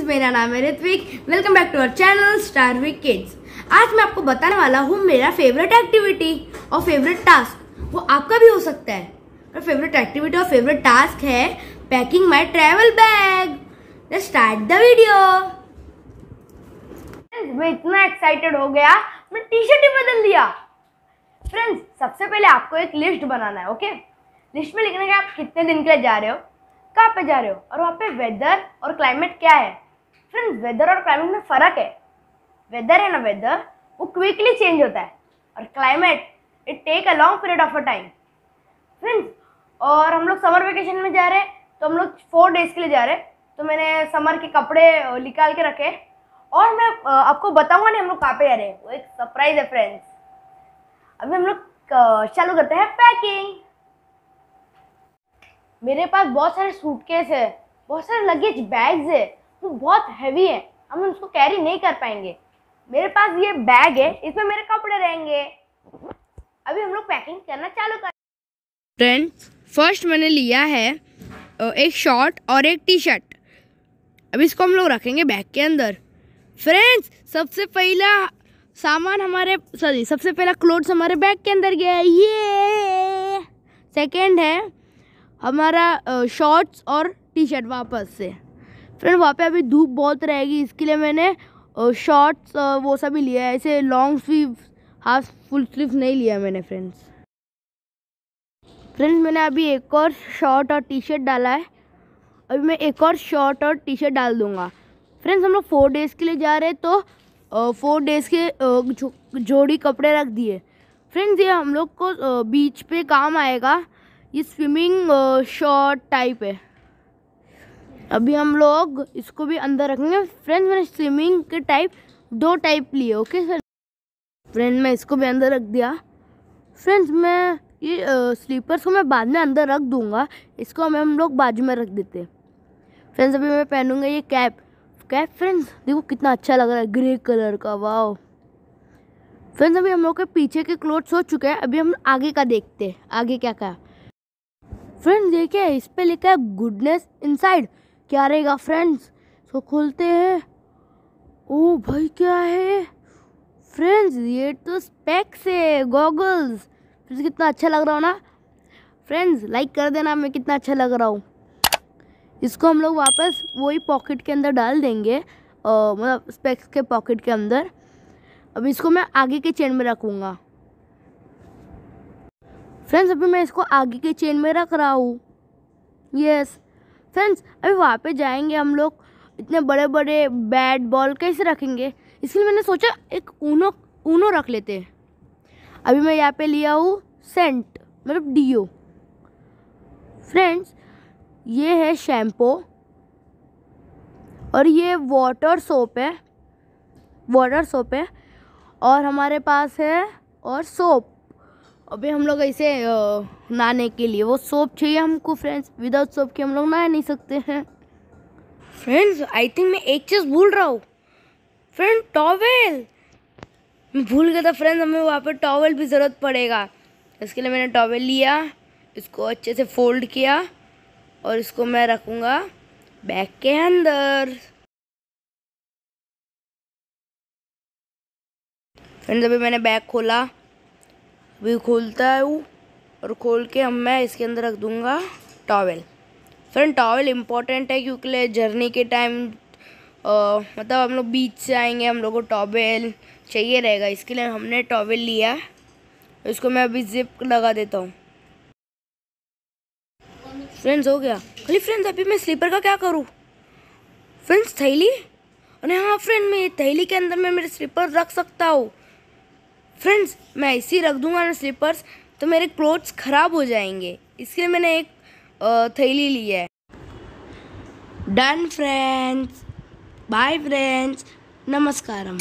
friends मेरा नाम है Ritvik welcome back to our channel star vik kids आज मैं आपको बताने वाला हूँ मेरा फेवरेट एक्टिविटी और फेवरेट टास्क वो आपका भी हो सकता है और फेवरेट एक्टिविटी और फेवरेट टास्क है packing my travel bag start the video मैं इतना एक्साइटेड हो गया मैं टी शर्ट ही बदल दिया फ्रेंड्स सबसे पहले आपको एक लिस्ट बनाना है ओके लिस्ट में लिखना है कि आप कितने दिन के लिए जा रहे हो कहाँ पे जा रहे हो और वहाँ पे वेदर और क्लाइमेट क्या है फ्रेंड वेदर और क्लाइमेट में फ़र्क है वेदर है ना वेदर वो क्विकली चेंज होता है और climate it take a long period of a time friends और हम लोग समर वेकेशन में जा रहे हैं तो हम लोग फोर डेज़ के लिए जा रहे हैं तो मैंने समर के कपड़े निकाल के रखे और मैं आपको बताऊंगा नहीं हम लोग कहाँ पे जा रहे हैं वो एक सरप्राइज है फ्रेंड्स अभी हम लोग चालू करते हैं पैकिंग मेरे पास बहुत सारे सूटकेस है बहुत सारे लगेज बैग्स है वो तो बहुत हैवी है हम उसको कैरी नहीं कर पाएंगे मेरे पास ये बैग है इसमें मेरे कपड़े रहेंगे अभी हम लोग पैकिंग करना चालू कर फ्रेंड्स फर्स्ट मैंने लिया है एक शॉर्ट और एक टी शर्ट अब इसको हम लोग रखेंगे बैग के अंदर फ्रेंड्स सबसे पहला सामान हमारे सॉरी सबसे पहला क्लोथ्स हमारे बैग के अंदर गया है ये सेकंड है हमारा शॉर्ट्स और टी शर्ट वापस से फ्रेंड वहाँ पे अभी धूप बहुत रहेगी इसके लिए मैंने शॉर्ट्स वो सभी लिया है ऐसे long sleeve half full sleeve नहीं लिया मैंने फ्रेंड्स फ्रेंड्स मैंने अभी एक और शॉर्ट और टी शर्ट डाला है अभी मैं एक और शॉर्ट और टी शर्ट डाल दूँगा फ्रेंड्स हम लोग फोर डेज़ के लिए जा रहे हैं तो फोर डेज़ के जो, जोड़ी कपड़े रख दिए फ्रेंड्स ये हम लोग को बीच पे काम आएगा ये स्विमिंग शॉर्ट टाइप है अभी हम लोग इसको भी अंदर रखेंगे फ्रेंड्स मैंने स्विमिंग के टाइप दो टाइप लिए ओके सर फ्रेंड मैं इसको भी अंदर रख दिया फ्रेंड्स मैं ये स्लीपर्स को मैं बाद में अंदर रख दूंगा इसको हमें हम लोग बाजू में रख देते फ्रेंड्स अभी मैं पहनूंगा ये कैप कैप फ्रेंड्स देखो कितना अच्छा लग रहा है ग्रे कलर का वाह फ्रेंड्स अभी हम लोग के पीछे के क्लोथ्स हो चुके हैं अभी हम आगे का देखते हैं आगे क्या क्या फ्रेंड्स देखिए इस पर लिखा है गुडनेस इनसाइड क्या रहेगा फ्रेंड्स इसको खोलते हैं ओ भाई क्या है फ्रेंड्स ये तो स्पेक्स है गॉगल्स फ्रेंड्स कितना अच्छा लग रहा हो ना फ्रेंड्स लाइक कर देना मैं कितना अच्छा लग रहा हूँ इसको हम लोग वापस वही पॉकेट के अंदर डाल देंगे मतलब स्पेक्स के पॉकेट के अंदर अब इसको मैं आगे के चेन में रखूँगा फ्रेंड्स अभी मैं इसको आगे के चेन में रख रहा हूँ यस फ्रेंड्स अभी वहाँ पे जाएंगे हम लोग इतने बड़े बड़े बैट बॉल कैसे रखेंगे इसलिए मैंने सोचा एक ऊनो ऊनो रख लेते हैं अभी मैं यहाँ पे लिया हूँ सेंट मतलब डीओ फ्रेंड्स ये है शैम्पू और ये वाटर सोप है वाटर सोप है और हमारे पास है और सोप अभी हम लोग ऐसे नहाने के लिए वो सोप चाहिए हमको फ्रेंड्स विदाउट सोप के हम लोग नहा नहीं सकते हैं फ्रेंड्स आई थिंक मैं एक चीज़ भूल रहा हूँ फ्रेंड टॉवेल मैं भूल गया था फ्रेंड्स हमें वहाँ पर टॉवेल भी ज़रूरत पड़ेगा इसके लिए मैंने टॉवेल लिया इसको अच्छे से फोल्ड किया और इसको मैं रखूँगा बैग के अंदर फ्रेंड्स अभी मैंने बैग खोला भी खोलता है वो और खोल के अब मैं इसके अंदर रख दूँगा टॉवल फ्रेंड टॉवल इम्पॉर्टेंट है क्योंकि जर्नी के टाइम मतलब हम लोग बीच से आएंगे हम लोग को टॉवल चाहिए रहेगा इसके लिए हमने टॉवल लिया इसको मैं अभी जिप लगा देता हूँ फ्रेंड्स हो गया खाली फ्रेंड्स अभी मैं स्लीपर का क्या करूँ फ्रेंड्स थैली अरे हाँ फ्रेंड मैं थैली के अंदर मैं मेरे स्लीपर रख सकता हूँ फ्रेंड्स मैं ऐसे ही रख दूंगा ना स्लीपर्स तो मेरे क्लोथ्स ख़राब हो जाएंगे इसके लिए मैंने एक थैली ली है डन फ्रेंड्स बाय फ्रेंड्स नमस्कारम